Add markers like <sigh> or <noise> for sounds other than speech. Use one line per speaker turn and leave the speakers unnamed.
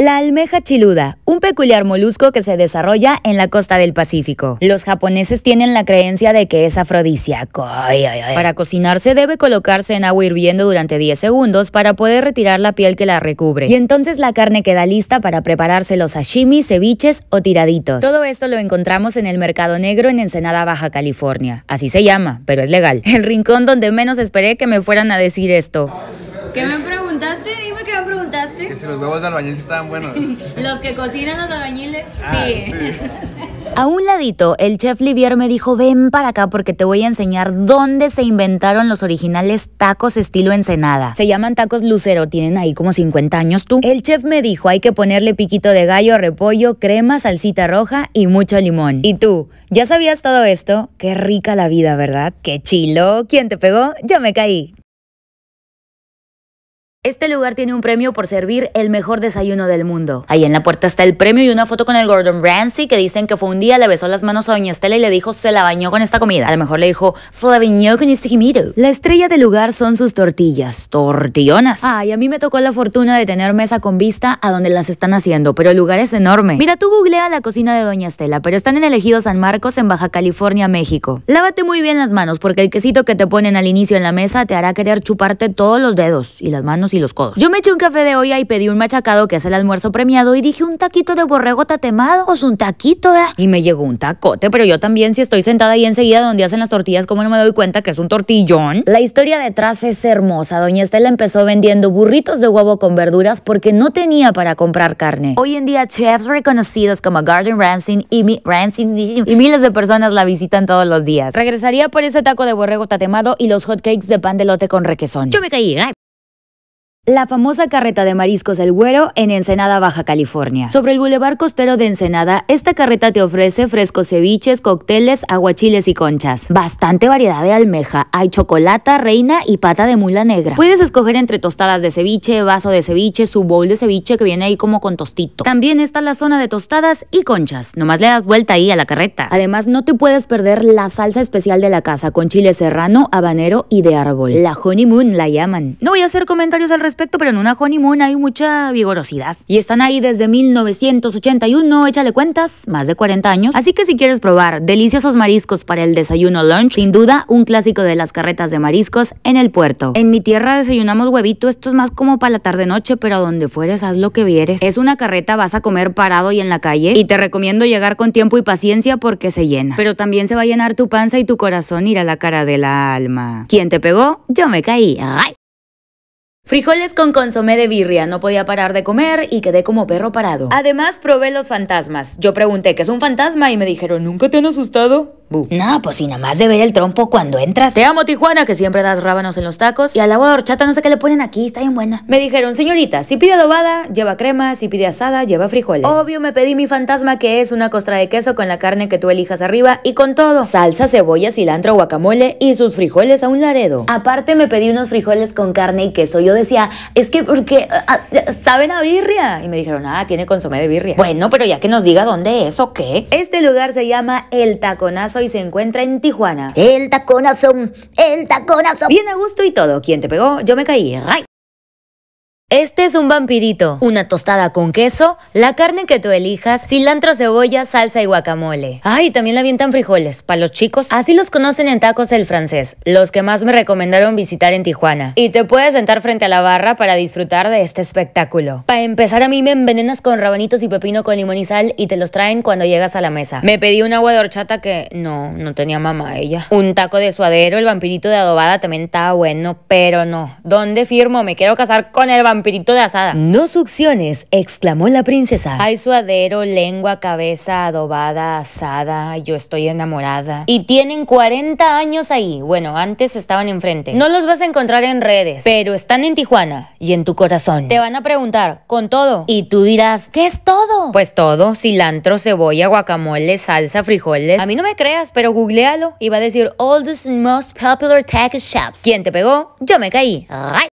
La almeja chiluda, un peculiar molusco que se desarrolla en la costa del Pacífico. Los japoneses tienen la creencia de que es afrodisíaco. Para cocinarse debe colocarse en agua hirviendo durante 10 segundos para poder retirar la piel que la recubre. Y entonces la carne queda lista para prepararse los sashimi, ceviches o tiraditos. Todo esto lo encontramos en el Mercado Negro en Ensenada, Baja California. Así se llama, pero es legal. El rincón donde menos esperé que me fueran a decir esto. ¿Qué me preguntaste? Que si los huevos de albañil estaban buenos. <laughs> los que cocinan los albañiles, ah, sí. <laughs> A un ladito, el chef Livier me dijo, ven para acá porque te voy a enseñar dónde se inventaron los originales tacos estilo Ensenada. Se llaman tacos Lucero, tienen ahí como 50 años tú. El chef me dijo, hay que ponerle piquito de gallo, repollo, crema, salsita roja y mucho limón. ¿Y tú? ¿Ya sabías todo esto? Qué rica la vida, ¿verdad? Qué chilo. ¿Quién te pegó? Yo me caí. Este lugar tiene un premio por servir el mejor desayuno del mundo. Ahí en la puerta está el premio y una foto con el Gordon Ramsay que dicen que fue un día, le besó las manos a Doña Estela y le dijo se la bañó con esta comida. A lo mejor le dijo se la bañó con este gimido. La estrella del lugar son sus tortillas, tortillonas. Ah, y a mí me tocó la fortuna de tener mesa con vista a donde las están haciendo, pero el lugar es enorme. Mira, tú googlea la cocina de Doña Estela, pero están en el San Marcos en Baja California, México. Lávate muy bien las manos porque el quesito que te ponen al inicio en la mesa te hará querer chuparte todos los dedos y las manos y los codos. Yo me eché un café de olla y pedí un machacado que es el almuerzo premiado y dije un taquito de borrego tatemado, o un taquito, eh? Y me llegó un tacote, pero yo también si estoy sentada ahí enseguida donde hacen las tortillas, ¿cómo no me doy cuenta que es un tortillón? La historia detrás es hermosa. Doña Estela empezó vendiendo burritos de huevo con verduras porque no tenía para comprar carne. Hoy en día chefs reconocidos como Garden Rancing y, mi Rancing y miles de personas la visitan todos los días. Regresaría por ese taco de borrego tatemado y los hotcakes de pan de lote con requesón. Yo me caí, ¿eh? la famosa carreta de mariscos El Güero en Ensenada, Baja California. Sobre el bulevar costero de Ensenada, esta carreta te ofrece frescos ceviches, cócteles, aguachiles y conchas. Bastante variedad de almeja. Hay chocolata, reina y pata de mula negra. Puedes escoger entre tostadas de ceviche, vaso de ceviche, su bowl de ceviche que viene ahí como con tostito. También está la zona de tostadas y conchas. Nomás le das vuelta ahí a la carreta. Además, no te puedes perder la salsa especial de la casa con chile serrano, habanero y de árbol. La honeymoon la llaman. No voy a hacer comentarios al respecto pero en una honeymoon hay mucha vigorosidad. Y están ahí desde 1981, échale cuentas, más de 40 años. Así que si quieres probar deliciosos mariscos para el desayuno lunch, sin duda un clásico de las carretas de mariscos en el puerto. En mi tierra desayunamos huevito, esto es más como para la tarde-noche, pero a donde fueres haz lo que vieres. Es una carreta, vas a comer parado y en la calle y te recomiendo llegar con tiempo y paciencia porque se llena. Pero también se va a llenar tu panza y tu corazón irá a la cara de la alma. ¿Quién te pegó? Yo me caí. ¡Ay! Frijoles con consomé de birria, no podía parar de comer y quedé como perro parado. Además probé los fantasmas. Yo pregunté qué es un fantasma y me dijeron, ¿nunca te han asustado? No, pues si nada más de ver el trompo cuando entras. Te amo, Tijuana, que siempre das rábanos en los tacos. Y al agua de no sé qué le ponen aquí, está bien buena. Me dijeron, señorita, si pide adobada, lleva crema, si pide asada, lleva frijoles. Obvio, me pedí mi fantasma, que es una costra de queso con la carne que tú elijas arriba y con todo. Salsa, cebolla, cilantro, guacamole y sus frijoles a un laredo. Aparte, me pedí unos frijoles con carne y queso. Yo decía, es que porque ah, ah, saben a birria. Y me dijeron, ah, tiene consomé de birria. Bueno, pero ya que nos diga dónde es o qué. Este lugar se llama El Taconazo y se encuentra en Tijuana. El taconazo, el taconazo. Bien a gusto y todo. ¿Quién te pegó? Yo me caí. Este es un vampirito, una tostada con queso, la carne que tú elijas, cilantro, cebolla, salsa y guacamole. Ay, también le avientan frijoles, para los chicos. Así los conocen en Tacos el Francés, los que más me recomendaron visitar en Tijuana. Y te puedes sentar frente a la barra para disfrutar de este espectáculo. Para empezar a mí me envenenas con rabanitos y pepino con limón y sal y te los traen cuando llegas a la mesa. Me pedí un agua de horchata que no, no tenía mamá ella. Un taco de suadero, el vampirito de adobada también está bueno, pero no. ¿Dónde firmo? Me quiero casar con el vampirito Campirito de asada. No succiones, exclamó la princesa. Hay suadero, lengua, cabeza adobada, asada, yo estoy enamorada. Y tienen 40 años ahí. Bueno, antes estaban enfrente. No los vas a encontrar en redes, pero están en Tijuana y en tu corazón. Te van a preguntar, con todo. Y tú dirás, ¿qué es todo? Pues todo, cilantro, cebolla, guacamole, salsa, frijoles. A mí no me creas, pero googlealo y va a decir, oldest, the most popular tech shops. ¿Quién te pegó? Yo me caí. Ay.